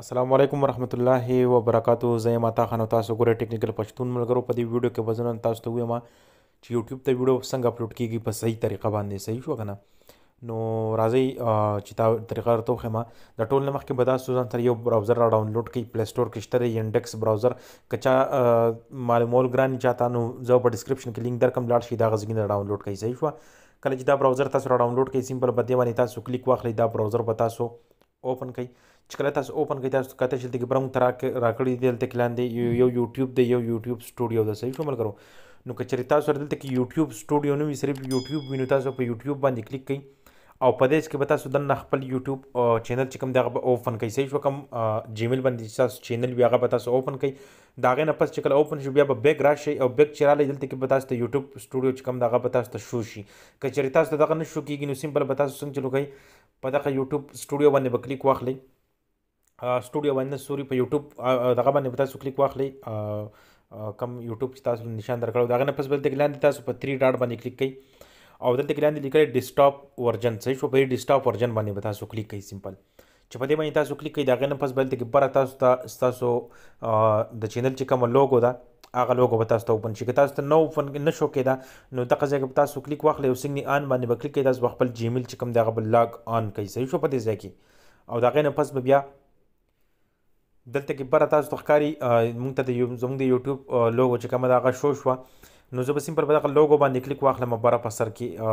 السلام علیکم ورحمۃ اللہ وبرکاتہ زه ماتا خان تاسو ګوره ټیکنیکل پښتون ملګرو په دې ویډیو کې وزن تاسو ته وایم چې یوټیوب ته ویډیو څنګه اپلوډ کیږي په صحیح طریقه باندې صحیح شو کنه نو راځي چې تا طریقه راته خمه د ټول نمخ کې بداس سوزان تر یو براوزر را ډاونلوډ کړئ پلی سٹور کې شته انډیکس براوزر کچا معلومول ګران چاته نو زه په ډسکرپشن کې لینک درکم لاړ شي دا غزګین ډاونلوډ کړئ صحیح شو کله چې دا براوزر تاسو را ډاونلوډ کړئ سیمپل به دی باندې تاسو کلیک واخلئ دا براوزر به تاسو اوپن کړئ چې کله تاسو اوپن کړئ تاسو کته چې دلته برم تر راکړی دلته کلاندې یو یوټیوب دی یو یوټیوب سټوډیو ده صحیح کومل کرو نو کچری تاسو دلته کې یوټیوب سټوډیو نو صرف یوټیوب وینو تاسو په یوټیوب باندې کلیک کړئ او په دې کې به تاسو د خپل یوټیوب چینل چې کوم دغه اوپن کړئ صحیح کوم جیمیل باندې تاسو چینل بیا هغه به تاسو اوپن کړئ دا غي نه پس چې کله اوپن شو بیا به بیک راشي او بیک چراله دلته کې به تاسو ته یوټیوب سټوډیو چې کوم دغه به تاسو ته شو شي کچری تاسو دغه نه شو کیږي نو سیمپل به تاسو څنګه چلو کوي په دغه یوټیوب سټوډیو باندې به کلیک واخلئ سټوډیو باندې سوري په یوټیوب دغه باندې به تاسو کلیک واخلئ کم یوټیوب چې تاسو نشان درکړو دغه نه پس بل دغه لاندې تاسو په 3 ډاټ باندې کلیک کړئ او دلته ګلاندې لیکل ډیسټاپ ورژن صحیح شو په ډیسټاپ ورژن باندې به تاسو کلیک کوئ سمپل چې په دې باندې تاسو کلیک کوئ دا غنه پس بل ته کې بره تاسو ته تاسو د چینل چې کوم لوګو ده هغه لوګو به تاسو ته اوپن شي که تاسو ته نو اوپن نه شو کېدا نو دغه ځای کې به تاسو کلیک واخلئ او سیګنی آن باندې به کلیک کړئ تاسو به خپل جیمیل چې کوم دی هغه به لاګ آن کوي صحیح شو په دې ځای کې او د هغې نه پس به بیا دلته کې بره تاسو ته ښکاري موږ ته د زموږ د یوټیوب لوګو چې کومه ده هغه شو شوه نو زه به سیمپل په دغه لوګو باندې کلیک واخلم بره په سر کې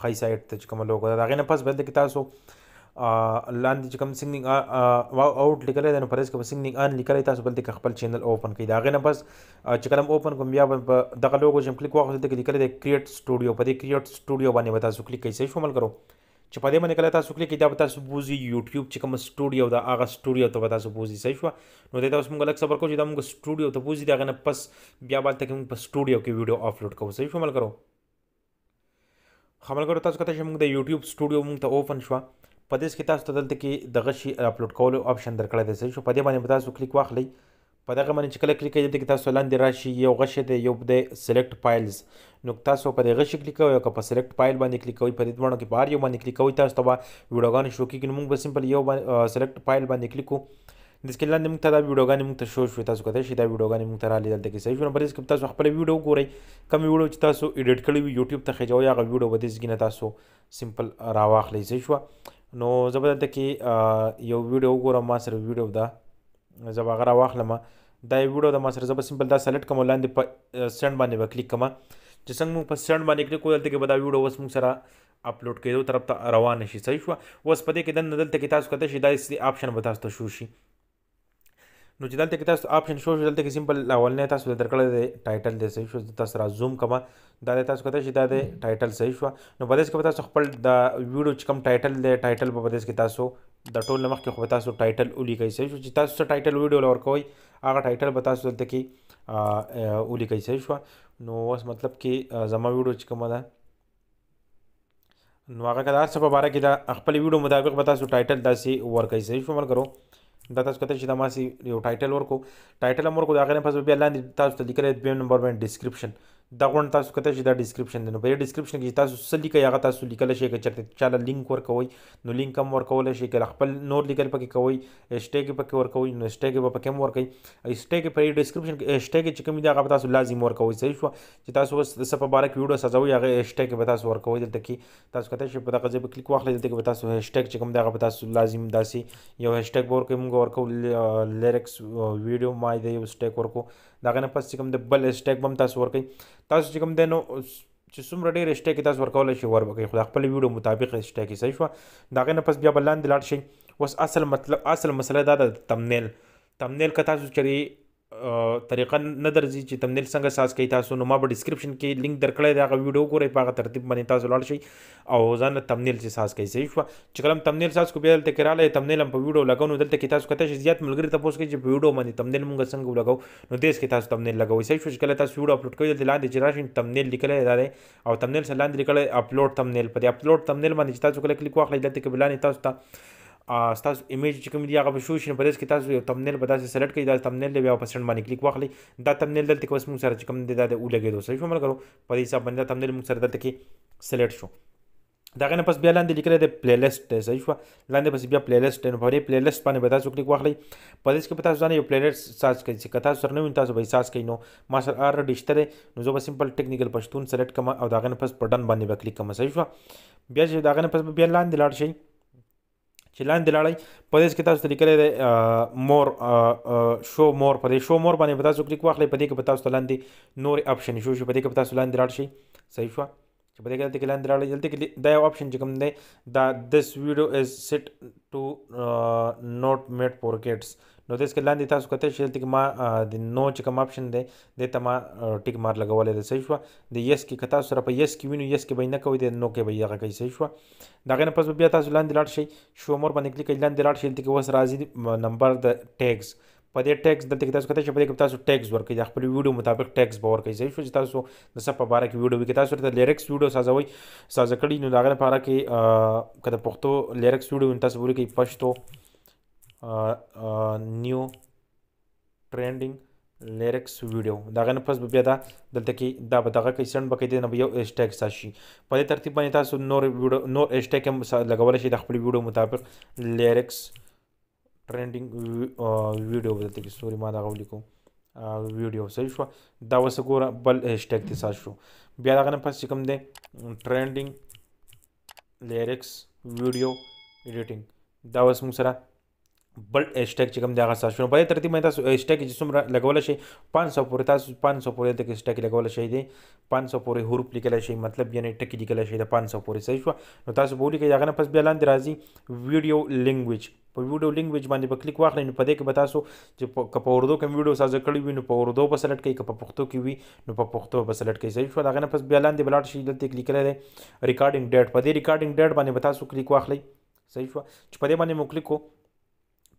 ښایي سایډ ته چې کومه لوګو ده د هغې نه پس به دلته کې تاسو لاندې چې کوم سنگینګ اوټ لیکلې ده نو پرېز کوم سنگینګ ان لیکلې تاسو بل د خپل چینل اوپن کړئ دا غي نه بس چې کلم اوپن کوم بیا دغه لوګو چې کلیک واخلئ د لیکلې ده کریټ سټوډیو په دې کریټ سټوډیو باندې به تاسو کلیک کړئ شامل کرو چې په دې باندې کله تاسو کلیک کړئ دا به تاسو بوزي یوټیوب چې کوم سټوډیو دا هغه سټوډیو ته به تاسو بوزي صحیح شو نو دا تاسو موږ لک صبر کوو چې دا موږ سټوډیو ته بوزي دا غي نه پس بیا بل تک موږ په سټوډیو کې ویډیو اپلوډ کوو صحیح شامل کرو خامل کرو تاسو کته چې موږ د یوټیوب سټوډیو موږ ته اوپن شوه په دې کې تاسو ته دلته کې د غشي اپلوډ کولو آپشن درکړی دی شو په دې باندې تاسو کلیک واخلئ په دغه باندې چې کله کلیک کوئ دلته کې تاسو لاندې راشي یو غشی دی یو دی سلیکټ فایلز نو تاسو په دې غشي کلیک کوئ او که په سلیکټ فایل باندې کلیک کوئ په دې دواړو کې په هر یو باندې کلیک کوئ تاسو ته به ویډیوګانې شو کېږي نو موږ به سمپل یو سلیکټ فایل باندې کلیک کوو د سکل لاندې موږ ته دا ویډیوګانې موږ ته شو شوې تاسو کولای شئ دا ویډیوګانې موږ ته رالې دلته کې صحیح شونه په دې کې تاسو خپل ویډیو ګورئ کوم ویډیو چې تاسو ایډیټ کړی وي یوټیوب ته خېجو یا هغه ویډیو به دې ځګینه تاسو سمپل راواخلئ صحیح شوه نو زه به دلته کې یو ویډیو وګورم ما سره ویډیو ده زه به هغه راواخلم دا یو ویډیو ده ما سره زه به سمپل دا سلیکټ کوم لاندې په سینډ باندې به کلیک کوم چې څنګه موږ په سینډ باندې کلیک کوو دلته کې به دا ویډیو اوس موږ سره اپلوډ کېدو طرف ته روان شي صحیح شو اوس په دې کې دننه دلته کې تاسو کته شي دا آپشن به تاسو ته شو شي نو چې دلته کې تاسو آپشن شو دلته کې سیمپل لاولنه تاسو درکړل دی ټایټل دې صحیح شو تاسو را زوم کما دا دې تاسو کته شي دا دې ټایټل صحیح شو نو په دې کې تاسو خپل د ویډیو چې کوم ټایټل دې ټایټل په دې کې تاسو د ټول لمخ کې خو تاسو ټایټل اولی کوي صحیح شو چې تاسو ټایټل ویډیو لور کوي هغه ټایټل به تاسو دلته کې اولی کوي صحیح شو نو اوس مطلب کې زما ویډیو چې کوم ده نو هغه کدار څه په اړه کې دا خپل ویډیو مطابق به تاسو ټایټل داسي ورکړئ صحیح شو مل کرو دا تاسو کته چې دا ما سي یو ټایټل ورکو ټایټل امر کو دا غره په بیا لاندې تاسو ته لیکل دویم نمبر باندې ډسکرپشن دا غون تاسو کته چې دا ډیسکرپشن دی نو په ډیسکرپشن کې تاسو سلی کې هغه تاسو لیکل شي چې چرته چاله لینک ورکوي نو لینک هم ورکول شي کې خپل نور لیکل پکې کوي هاشټګ پکې ورکوي نو هاشټګ به پکې هم ورکوي هاشټګ په ډیسکرپشن کې هاشټګ چې کوم دی هغه تاسو لازم ورکوي صحیح شو چې تاسو بس د سپه بارک ویډیو سجاوي هغه هاشټګ به تاسو ورکوي دلته کې تاسو کته چې په دغه ځای په کلیک واخلئ دلته کې به تاسو هاشټګ چې کوم دی هغه تاسو لازم داسي یو هاشټګ ورکوي موږ ورکو لیرکس ویډیو مای دی یو هاشټګ ورکو دا غنه پس کوم د بل هشټګ بم تاسو ورکي تاسو کوم د نو چې څومره ډېر هشټګ تاسو ورکول شي ور وکړي خو خپل ویډیو مطابق هشټګ صحیح شو دا غنه پس بیا بلاند لاړ شي وس اصل مطلب اصل مسله دا د تمنیل تمنیل که تاسو چری طریقه نه درځي چې تمنیل څنګه ساز کوي تاسو نو ما په ډسکرپشن کې لینک درکړی دا ویډیو ګورئ په هغه ترتیب باندې تاسو لاړ شئ او ځان تمنیل چې ساز کوي صحیح شو چې کلم تمنیل ساز کو بیا دلته کې رااله تمنیل په ویډیو لګاونو دلته کې تاسو کته زیات ملګری تاسو کې چې په ویډیو باندې تمنیل مونږ څنګه لګاو نو دیس کې تاسو تمنیل لګاوي صحیح شو چې کله تاسو ویډیو اپلوډ کوئ دلته لاندې چې راشي تمنیل لیکلې دا دی او تمنیل سره لاندې لیکلې اپلوډ تمنیل په دې اپلوډ تمنیل باندې تاسو کله کلیک واخلئ دلته کې بلانې تاسو ته تاسو ایمیج چې کوم دی هغه به شو شي په دې کې تاسو یو تمنیل به تاسو سلیکټ کړئ دا تمنیل له بیا په سند باندې کلیک واخلئ دا تمنیل دلته کوم سره چې کوم دی دا د ولګې دوه صحیح عمل کړو په دې حساب باندې تمنیل موږ سره دلته کې سلیکټ شو دا غنه پس بیا لاندې لیکل د پلی لیست دی صحیح شو لاندې پس بیا پلی لیست نو پرې پلی لیست باندې به تاسو کلیک واخلئ په دې کې به تاسو ځان یو پلی لیست سرچ کړئ چې کتا سره نو تاسو به سرچ کړئ نو ما سره ار ډیجیټل نو زه به سمپل ټیکنیکل پښتون سلیکټ کوم او دا غنه پس بٹن باندې به کلیک کوم صحیح شو بیا چې دا غنه پس بیا لاندې لاړ شئ چې لاندې لاړی په دې کې تاسو لیکل دی مور شو مور په دې شو مور باندې به تاسو کلیک واخلئ په دې کې به تاسو لاندې نور اپشن شو شو په دې کې به تاسو لاندې لاړ شئ صحیح شو چې په دې کې دلته لاندې راړل دلته کې دا یو اپشن چې کوم دی دا دس ویډیو از سیټ ټو نوٹ میډ فور کډز نو د اسکه لاندې تاسو کته چې دلته ما د نو چې کوم اپشن دی د ته ما ټیک مار لګولې ده صحیح شو د یس کې کته سره په یس کې وینو یس کې به نه کوي د نو کې به یغه کوي صحیح شو دا غنه پس بیا تاسو لاندې لاړ شئ شو مور باندې کلیک لاندې لاړ شئ دلته کې وس راځي نمبر د ټیګز په دې ټیکس دلته کې تاسو کته چې په دې کې تاسو ټیکس ورکړي د خپل ویډیو مطابق ټیکس به ورکړي زه شو چې تاسو د سب په اړه کې ویډیو کې تاسو ته لیرکس ویډیو سازوي ساز کړی نو دا غره په اړه کې کله پښتو لیرکس ویډیو تاسو ورکړي پښتو نیو ټرینډینګ لیرکس ویډیو دا غنه پس بیا دا دلته کې دا به دغه کې سند بکې دی نه یو هاشټګ ساشي په دې ترتیب باندې تاسو نور ویډیو نور هاشټګ هم لګول شي د خپل ویډیو مطابق لیرکس ټرینډینګ ویډیو دلته کې سوري ما دا غوړي کوم ویډیو صحیح شو دا وس ګوره بل هاشټګ دی ساشو بیا دا غنه پس کوم دی ټرینډینګ لیرکس ویډیو ایډیټینګ دا وس موږ سره بل اسټیک چې کوم دا غاسه شنو په ترتیب باندې تاسو اسټیک چې څومره لګول شي 500 پورې تاسو 500 پورې تک اسټیک لګول شي دي 500 پورې حروف لیکل شي مطلب یعنی ټکی لیکل شي د 500 پورې صحیح شو نو تاسو بولی کې دا نه پس بیا لاندې راځي ویډیو لینګویج په ویډیو لینګویج باندې په کلیک واخلئ نو په دې کې به تاسو چې کپ اردو کوم ویډیو ساز کړی وي نو په اردو به سلیکټ کړئ کپ پښتو کې وي نو په پښتو به سلیکټ کړئ صحیح شو دا غنه پس بیا لاندې بلاټ شي دلته کلیک کړئ ریکارډینګ ډیټ په دې ریکارډینګ ډیټ باندې به تاسو کلیک واخلئ صحیح شو چې په دې باندې مو کلیک کو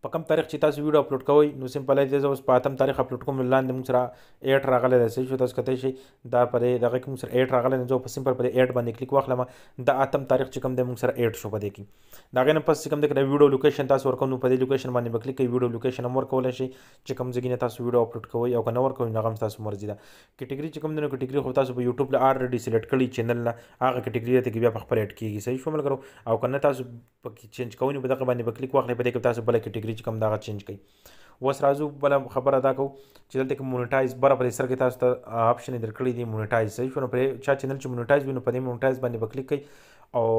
په کوم تاریخ چې تاسو ویډیو اپلوډ کوئ نو سیمپلی دی زه اوس په اتم تاریخ اپلوډ کوم لاندې موږ سره ایډ راغلی دی صحیح شو تاسو کتی شئ دا پرې دغه کې موږ سره ایډ راغلی دی زه په سیمپل پرې ایډ باندې کلیک واخلم د اتم تاریخ چې کوم دی موږ سره ایډ شو په دې کې د هغې نه پس چې کوم دی که ویډیو لوکیشن تاسو ورکوم نو په دې لوکیشن باندې به کلیک کوئ ویډیو لوکیشن هم ورکولی شئ چې کوم ځای نه تاسو ویډیو اپلوډ کوئ او که نه ورکوئ نو هغه هم ستاسو مرضي ده کټګري چې کوم دی نو کټګري خو تاسو په یوټیوب له آلریډي سلیکټ کړي چینل نه هغه کټګري ته کې بیا په خپل ایډ کېږي صحیح شو ملګرو او که نه تاسو پکې چینج کوئ نو په دغه باندې به کلیک واخلئ په دې کې تاسو بله کټګري کیټګری چې کوم دغه چینج کړي وس راځو بل خبر ادا کو چې دلته کې مونټایز بر پر سر کې تاسو ته آپشن درکړي دی مونټایز صحیح شونه پر چا چینل چې مونټایز وینو په دې مونټایز باندې وکړي کوي او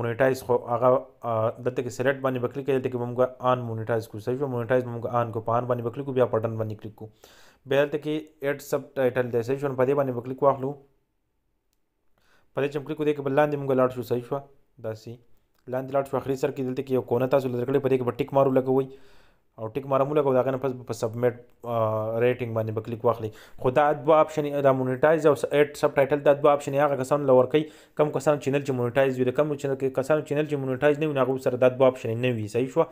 مونټایز خو هغه دلته کې سلیکټ باندې وکړي کې دلته کې موږ آن مونټایز کو صحیح شو مونټایز موږ آن کو پان باندې وکړي کو بیا بٹن باندې کلیک کو بیا دلته کې اډ سب ټایټل دی صحیح شو په دې باندې وکړي کو اخلو په دې چمکلي کو دې کې بلاندې موږ لاړ شو صحیح شو داسي لاندې لاړ شو اخري سر کې دلته کې یو کونه تاسو لیدل کړی په دې کې به ټیک مارو لګوئ او ټیک مارو موږ لګو دا کنه پس په سبمټ ریټینګ باندې بکلیک واخلي خو دا دوه اپشن دا مونټایز او ایډ سب ټایټل دا دوه اپشن هغه کسان لور کوي کم کسان چینل چې مونټایز وي کم چینل کې کسان چینل چې مونټایز نه وي هغه سره دا دوه اپشن نه وي صحیح شو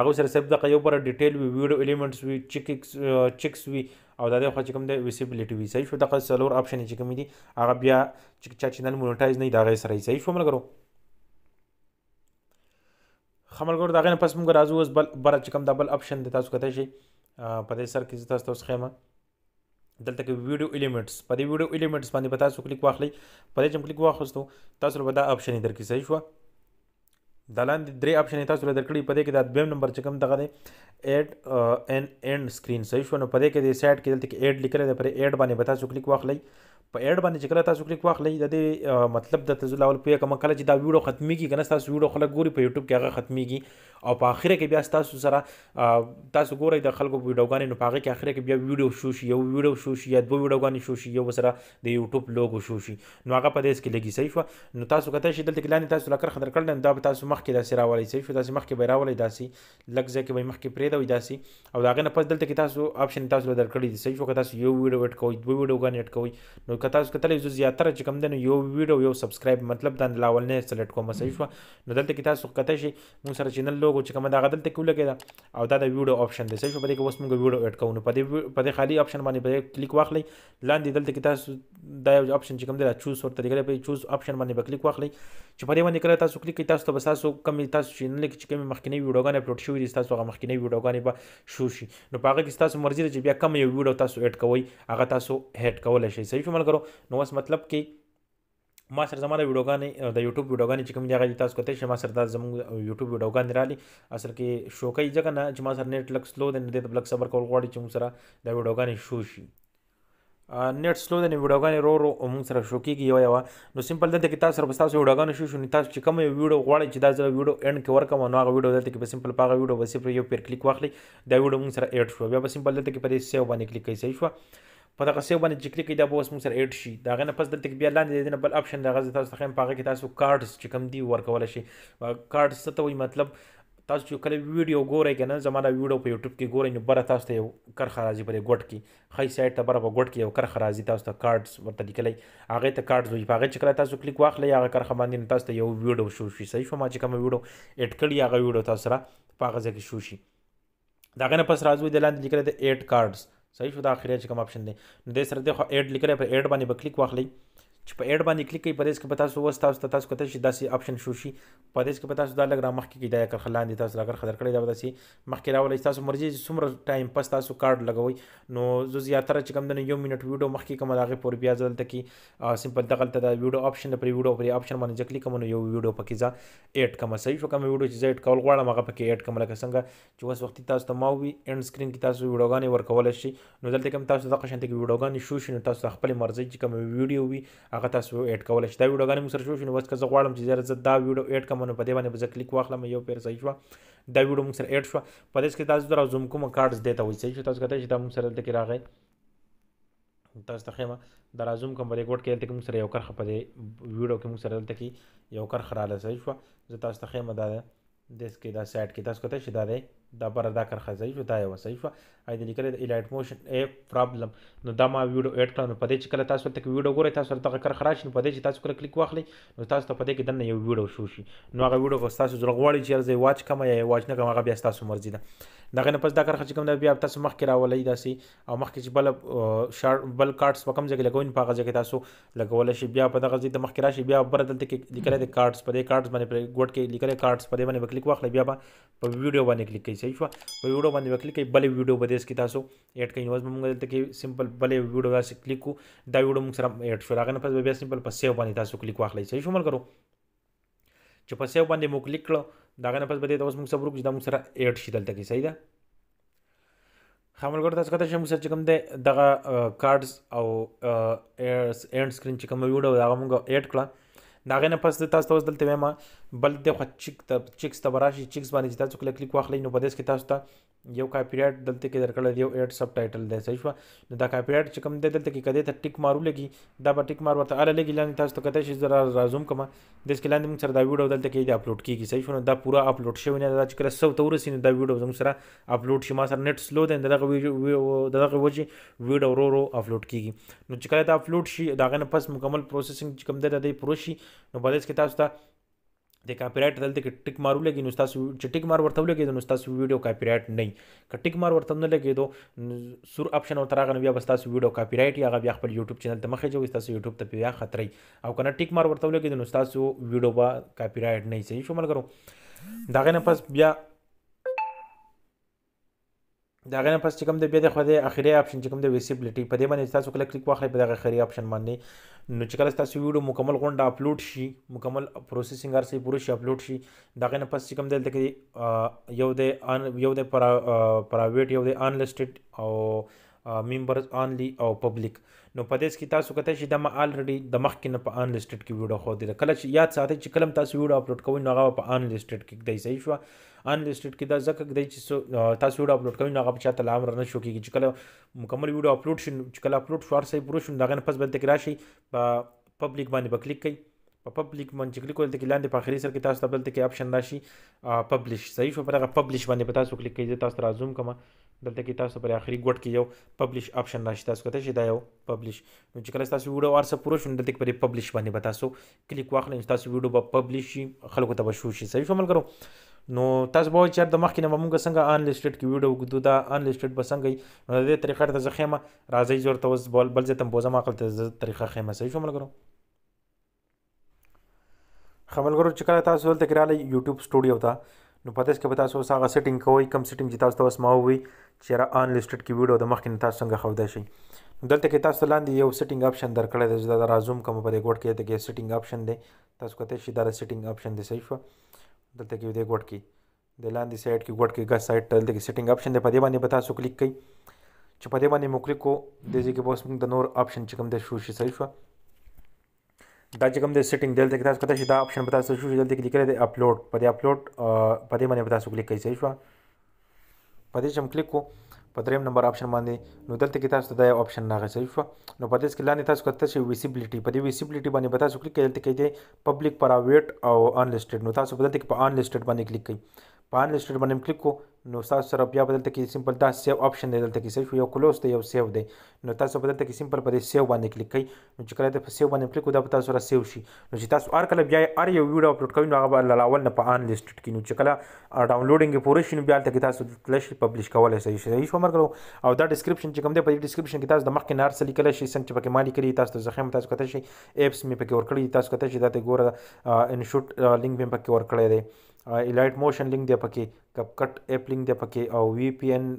هغه سره سب د یو پر ډیټیل وی ویډیو الیمنټس وی چیکس چیکس وی او دا د خو چې کوم د ویسیبিলিټی وی صحیح شو دا څلور اپشن چې کوم دي هغه بیا چې چینل مونټایز نه دا غي سره صحیح شو ملګرو خملګر دغه نه پس موږ راځو اوس بل بر چې کوم دا بل اپشن دی تاسو کته شي په دې سر کې تاسو تاسو خیمه دلته کې ویډیو الیمنټس په دې ویډیو الیمنټس باندې پتا سو کلیک واخلئ په دې چې کلیک واخستو تاسو به دا اپشن درکې صحیح شو دا لاندې درې اپشن تاسو له درکړي په دې کې دا دویم نمبر چې کوم دغه دی اډ ان اینڈ سکرین صحیح شو نو په دې کې د سیټ کې دلته کې اډ لیکل دی پر اډ باندې پتا سو کلیک واخلئ په اډ باندې چې کله تاسو کلیک واخلئ د دې مطلب د تزول اول په کوم کله چې دا ویډیو ختميږي کنه تاسو ویډیو خلک ګوري په یوټیوب کې هغه ختميږي او په اخره کې بیا تاسو سره تاسو ګورئ د خلکو ویډیوګانې نو په هغه کې اخره کې بیا ویډیو شو شي یو ویډیو شو شي یا دوه ویډیوګانې شو شي یو سره د یوټیوب لوګو شو شي نو هغه په دې کې لګي صحیح شو نو تاسو کته شي دلته ګلانې تاسو لکه خندر کړل دا به تاسو مخ کې د سره والی صحیح شو تاسو مخ کې بیراولې داسي لګځه کې به مخ کې پرې دا وي داسي او دا غنه پس دلته کې تاسو آپشن تاسو درکړی صحیح شو که تاسو یو ویډیو اډ کوئ دوه ویډیوګانې اډ کوئ نو نو که تاسو کتلی زو زیاتره چې کوم دی نو یو ویډیو یو سبسکرایب مطلب دا لاولنی سلیکټ کوم صحیح شو نو دلته کې تاسو کته شي مون سره چینل لوګو چې کوم دا دلته کې ولګی او دا د ویډیو آپشن دی صحیح شو په دې کې اوس موږ ویډیو اډ کوو نو په دې په دې خالي آپشن باندې به کلیک واخلئ لاندې دلته کې تاسو دا یو آپشن چې کوم دی چوز ور طریقې په چوز آپشن باندې به کلیک واخلئ چې په دې باندې کله تاسو کلیک کوئ تاسو ته تاسو کوم تاسو چینل کې چې کوم مخکنی ویډیوګان اپلوډ شوی دي تاسو هغه مخکنی ویډیوګان به شو شي نو په هغه کې تاسو مرزي چې بیا کم یو ویډیو تاسو اډ کوئ هغه تاسو هډ کولای شئ صحیح شو करो نو اوس مطلب کې ما سره زما د ویډیوګانې د یوټیوب ویډیوګانې چې کوم دی هغه تاسو کته شما سره دا زموږ یوټیوب ویډیوګانې رالي اصل کې شو کوي ځکه نه چې ما سره نت لک سلو دی نه دی بلک صبر کول غواړي چې موږ سره د ویډیوګانې شو شي نت سلو دی نه ویډیوګانې رو رو موږ سره شو کیږي یو یو نو سیمپل دی چې تاسو سره تاسو ویډیوګانې شو شو تاسو چې کوم ویډیو غواړي چې دا زره ویډیو اند کې ورکم نو هغه ویډیو دلته کې په سیمپل پاغه ویډیو بس پر یو پیر کلیک واخلي دا ویډیو موږ سره اډ شو بیا په سیمپل دلته کې په سیو باندې کلیک کوي صحیح شو په دغه سیو باندې چې کلیک کړئ دا به اوس موږ سره اډ شي دا غنه پس دلته بیا لاندې د بل اپشن دغه تاسو ته هم پاګه کې تاسو کارتس چې کم دی ورکول شي کارتس ته وایي مطلب تاسو چې کله ویډیو ګورئ کنه زموږه ویډیو په یوټیوب کې ګورئ نو بره تاسو ته یو کرخه راځي پرې ګټ کې خی سایت ته بره ګټ کې یو کرخه راځي تاسو ته کارتس ورته لیکلای هغه ته کارتس وي هغه چې کله تاسو کلیک واخلئ هغه کرخه باندې تاسو ته یو ویډیو شو شي صحیح فما چې کوم ویډیو اډ کړی هغه ویډیو تاسو سره په هغه ځای کې شو شي دا غنه پس راځو د لاندې لیکل د 8 کارتس صحیح شو دا اخري چې کوم اپشن دی نو د سره د اډ لیکره پر اډ باندې بکلیک واخلئ چې په اډ باندې کلیک کوي په دې کې به تاسو وس تاسو تاسو کته شي داسې اپشن شو شي په دې کې پتا څه د لګ را مخ کې کی دایا کر خلان دي تاسو راګر خطر کړی دا به سي مخ کې راولې تاسو مرزي څومره ټایم پس تاسو کارت لګوي نو زو زیاتره چې کم د یو منټ ویډیو مخ کې کوم راغې پور بیا ځل ته کې سمپل دغل ته دا ویډیو اپشن پر ویډیو پر اپشن باندې کلیک کوم یو ویډیو پکې ځا ایډ کوم صحیح شو کوم ویډیو چې ایډ کول غواړم هغه پکې ایډ کوم لکه څنګه چې اوس وخت تاسو ته ماوي اند سکرین کې تاسو ویډیوګانې ورکول شي نو دلته کوم تاسو دغه شنت کې ویډیوګانې شو شي نو تاسو خپل مرزي چې کوم ویډیو وي هغه تاسو ایډ کول شي دا ویډیوګانې مو سره شو شي نو بس که زه غواړم چې زه دا ویډیو ایډ کوم کوم نو په دې باندې به زه کلیک واخلم یو پیر صحیح شو دا ویډیو موږ سره اډ شو په دې کې تاسو درو زوم کوم کارتز دیتا وایي چې تاسو کته چې دا موږ سره دلته کې راغی تاسو ته خیمه دا رازوم کوم بلې کوټ کې دلته موږ سره یو کرخه په دې ویډیو کې موږ سره دلته کې یو کرخه رااله صحیح شو زه تاسو ته خیمه دا د دې کې دا سایت کې تاسو کته چې دا دی دا بره دا کرخه ضعیف دا یو ضعیف اې د لیکل د الایټ موشن ا پرابلم نو دا ما ویډیو اډ کړم په دې چې کله تاسو ته ویډیو ګورئ تاسو ته کرخه راشي په دې چې تاسو کله کلیک واخلئ نو تاسو ته په دې کې دنه یو ویډیو شو شي نو هغه ویډیو تاسو زړه غواړي چې ارزه واچ کم یا واچ نه کم هغه بیا تاسو مرزي ده دغه نه پس دا کرخه چې کوم دا بیا تاسو مخکې راولې داسي او مخکې چې بل شارټ بل کارتس په کوم ځای کې لګوین په هغه ځای کې تاسو لګول شي بیا په دغه ځای ته مخکې راشي بیا بر دلته کې لیکل د کارتس په دې کارتس باندې ګوټ کې لیکل کارتس په دې باندې کلیک واخلئ بیا په ویډیو باندې کلیک صحیح شو په ویډیو باندې وکړئ کې بلې ویډیو به دې کې تاسو اډ کړئ نو موږ دلته کې سمپل بلې ویډیو داسې کلیک کو دا ویډیو موږ سره اډ شو راغنه پس بیا سمپل په سیو باندې تاسو کلیک واخلئ صحیح شو ملګرو چې په سیو باندې موږ کلیک کړو دا غنه پس به دې تاسو موږ صبر وکړو چې دا موږ سره اډ شي دلته کې صحیح ده خاملګر تاسو کته شم سر چې کوم دی دغه کارډز او اینډ سکرین چې کوم ویډیو دا موږ اډ کړل دا غنه پس د تاسو ته دلته ما بل د خو چیک ته چیک ته راشي چیک باندې چې تاسو کله کلیک واخلئ نو په دې کې تاسو ته یو کاپی رائټ دلته کې درکړل یو اډ سب ټایټل دی صحیح شو نو دا کاپی رائټ چې کوم دی دلته کې کده ته ټیک مارو لګي دا به ټیک مار ورته اله لګي لاندې تاسو ته کته شي زرا رازوم کما د اس کې لاندې موږ سره دا ویډیو دلته کې دی اپلوډ کیږي صحیح شو نو دا پورا اپلوډ شوی نه دا چې کله سو تور سین دا ویډیو زموږ سره اپلوډ شي ما سره نت سلو دی دغه ویډیو دغه وجه ویډیو ورو ورو اپلوډ کیږي نو چې کله دا اپلوډ شي دا غنه پس مکمل پروسیسینګ چې کوم دی دا دی پروشي نو بلس کې تاسو ته د کاپی رائټ دلته کې ټیک مارو لګي نو تاسو چې ټیک مار ورته لګي نو تاسو ویډیو کاپی رائټ نه که ټیک مار ورته نه لګي دو سور اپشن او تراغه نو بیا بس تاسو ویډیو کاپی رائټ یا بیا خپل یوټیوب چینل ته مخه جوړ تاسو یوټیوب ته بیا خطرې او کنه ټیک مار ورته لګي نو تاسو ویډیو با کاپی رائټ نه صحیح شو ملګرو دا غنه پس بیا دا غنه پس چې کوم د بیا د خو د اخري اپشن چې کوم د ویسیبিলিটি په دې باندې تاسو کله کلیک واخلئ په دغه اخري اپشن باندې نو چې کله تاسو ویډیو مکمل غونډه اپلوډ شي مکمل پروسیسینګ هر څه پوره شي اپلوډ شي دا غنه پس چې کوم دلته کې یو د یو د پرایویټ یو د انلستډ او ممبرز انلی او پبلک نو په دې کې تاسو کته چې دا ما الریډي د مخکې نه په ان لیستډ کې ویډیو خو دې کله چې یاد ساتئ چې کلم تاسو ویډیو اپلوډ کوئ نو هغه په ان لیستډ کې دی صحیح شو ان لیستډ کې دا ځکه دی چې تاسو ویډیو اپلوډ کوئ نو هغه په چاته لامر نه شو کېږي چې کله مکمل ویډیو اپلوډ شي چې کله اپلوډ شو ارسي پرو شو دا غن پس باندې تکرار شي په پبلک باندې به کلیک کړئ په پبلک باندې کلیک کول د لاندې په اخري سر کې تاسو ته بل ته کې اپشن راشي پبلش صحیح شو په هغه پبلش باندې تاسو کلیک کړئ تاسو راځوم کوم دلته کې تاسو پر اخري ګوټ کې یو پبلش آپشن راشي تاسو کته شي دا یو پبلش نو چې کله تاسو ویډیو ورسره پوره شون دلته پر پبلش باندې به تاسو کلیک واخلئ تاسو ویډیو به پبلش شي خلکو ته به شو شي صحیح عمل کرو نو تاسو به چیر د مخکې نه موږ څنګه ان لیسټډ کې ویډیو وګورو دا ان لیسټډ به څنګه نو د دې طریقې ته ځخېمه راځي زور ته وس بول بل ځتم بوزم عقل ته طریقه خېمه صحیح عمل کرو خمل کرو چې کله تاسو دلته کې رااله یوټیوب سټوډیو ته نو پته کې به تاسو هغه سیټینګ کوئ کم سیټینګ چې تاسو ته وسمه وي چې را ان لیسټډ کې ویډیو د مخکې تاسو څنګه خو ده شي دلته کې تاسو لاندې یو سیټینګ اپشن درکړی دی دا رازوم کوم په دې ګوټ کې ته کې سیټینګ اپشن دی تاسو کته شي دا سیټینګ اپشن دی صحیح شو دلته کې دې ګوټ کې د لاندې سایت کې ګوټ کې ګس سایت تل د سیټینګ اپشن دی په دې باندې به تاسو کلیک کړئ چې په دې باندې مو کلیک کو د دې کې به اوس موږ د نور اپشن چې کوم د شو شي صحیح شو دا چې کوم د سیټینګ دلته کې تاسو کته شي دا آپشن به تاسو شو دلته کې لیکل دی اپلوډ په دې اپلوډ په دې باندې به تاسو کلیک کوئ صحیح شو په دې چې کلیک کو په دریم نمبر آپشن باندې نو دلته کې تاسو دا آپشن نه غوښتل شو نو په دې کې لاندې تاسو کته شي ویسیبিলিټي په دې ویسیبিলিټي باندې به تاسو کلیک کړئ دلته کې دی پبلک پر اویټ او ان لیسټډ نو تاسو په دې کې په ان لیسټډ باندې کلیک کړئ په ان لیسټډ باندې کلیک کو نو تاسو سره بیا بدلته کې سیمپل دا سیو آپشن دی دلته کې سیو یو کلوز دی یو سیو دی نو تاسو بدلته کې سیمپل پر سیو باندې کلیک کړئ نو چې کله په سیو باندې کلیک کو دا به تاسو سره سیو شي نو چې تاسو هر کله بیا هر یو ویډیو اپلوډ کوئ نو هغه به لاول نه په ان لیسټډ کې نو چې کله ډاونلوډینګ پوره شي نو بیا دلته کې تاسو فلش پبلش کولای شئ صحیح شو مرګرو او دا ډسکرپشن چې کوم دی په ډسکرپشن کې تاسو د مخکې نار سلی کله شي څنګه چې پکې مالی کړی تاسو زخم تاسو کته شي اپس می پکې ور کړی تاسو کته شي دا ته ګوره ان شوټ لینک می پکې ور کړی دی الایټ موشن لینک دی پکې کپ کټ اپ لینک دی پکې او وی پی ان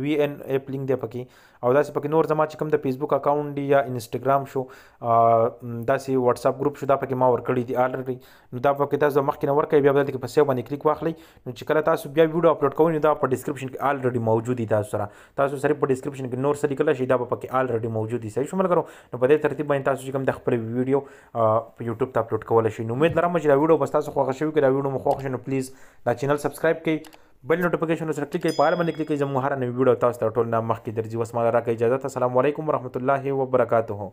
وی ان اپ لینک دی پکې او داسې پکې نور زما چې کوم د فیسبوک اکاؤنٹ دی یا انسټاګرام شو داسې واتس اپ ګروپ شو دا پکې ما ورکړی دی الریډي نو دا پکې تاسو مخکې نور کوي بیا بل کې په سیو باندې کلیک واخلئ نو چې کله تاسو بیا ویډیو اپلوډ کوئ دا په ډسکرپشن کې الریډي موجود دی تاسو سره تاسو سره په ډسکرپشن کې نور سره کله شي دا پکې الریډي موجود دی صحیح شمل کړو نو په دې ترتیب باندې تاسو چې کوم د خپل ویډیو په یوټیوب ته اپلوډ کول شي نو امید لرم چې دا ویډیو بس تاسو خوښ شوی کړئ دا ویډیو مو خوښ نو پلیز دا چینل سبسکرایب کړئ بل نوټیفیکیشن سره کلیک کړئ په اړه باندې کلیک کړئ زموږ هر نوی ویډیو تاسو ته ټول نه مخکې درځي وس ما راکې اجازه السلام علیکم ورحمت الله وبرکاتهو